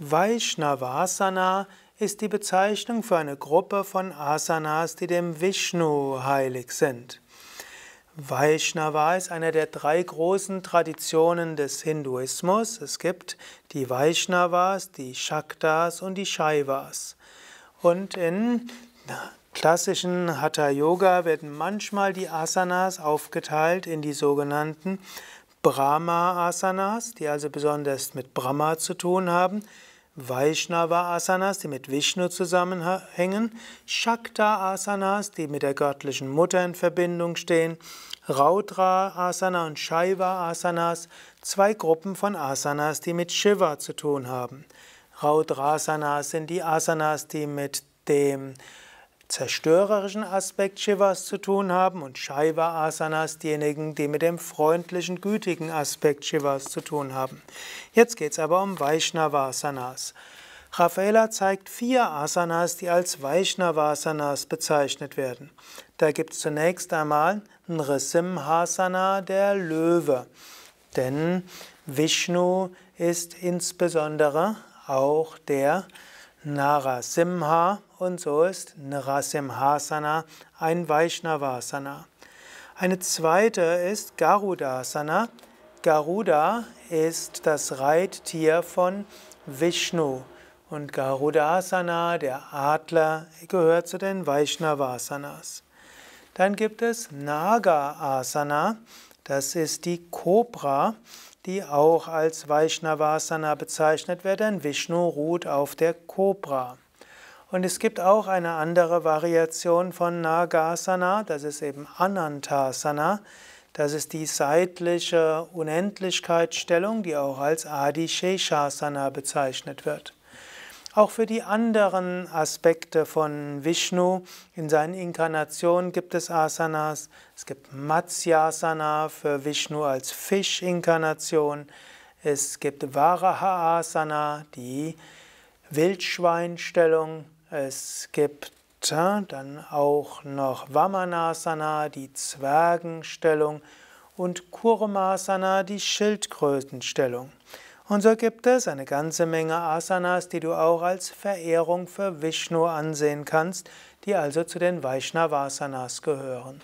Vaishnavasana ist die Bezeichnung für eine Gruppe von Asanas, die dem Vishnu heilig sind. Vaishnava ist eine der drei großen Traditionen des Hinduismus. Es gibt die Vaishnavas, die Shaktas und die Shaivas. Und in klassischen Hatha Yoga werden manchmal die Asanas aufgeteilt in die sogenannten Brahma-Asanas, die also besonders mit Brahma zu tun haben, Vaishnava-Asanas, die mit Vishnu zusammenhängen, Shakta-Asanas, die mit der göttlichen Mutter in Verbindung stehen, Raudra-Asana und Shaiva-Asanas, zwei Gruppen von Asanas, die mit Shiva zu tun haben. Raudra-Asanas sind die Asanas, die mit dem zerstörerischen Aspekt Shivas zu tun haben und Shaiva Asanas diejenigen, die mit dem freundlichen, gütigen Aspekt Shivas zu tun haben. Jetzt geht es aber um Vaishnavasanas. Raffaella zeigt vier Asanas, die als Vaishnavasanas bezeichnet werden. Da gibt es zunächst einmal Nrisimhasana, der Löwe. Denn Vishnu ist insbesondere auch der Narasimha und so ist Narasimhasana ein Vaishnavasana. Eine zweite ist Garudasana. Garuda ist das Reittier von Vishnu und Garudasana, der Adler, gehört zu den Vaishnavasanas. Dann gibt es Naga Asana, das ist die Kobra die auch als Vaishnavasana bezeichnet wird, denn Vishnu ruht auf der Kobra. Und es gibt auch eine andere Variation von Nagasana, das ist eben Anantasana. Das ist die seitliche Unendlichkeitsstellung, die auch als Adi Sheshasana bezeichnet wird. Auch für die anderen Aspekte von Vishnu in seinen Inkarnationen gibt es Asanas. Es gibt Matsyasana für Vishnu als Fischinkarnation. Es gibt Varaha Asana, die Wildschweinstellung. Es gibt äh, dann auch noch Vamanasana, die Zwergenstellung und Kurmasana, die Schildkrötenstellung. Und so gibt es eine ganze Menge Asanas, die du auch als Verehrung für Vishnu ansehen kannst, die also zu den Vaishnavasanas gehören.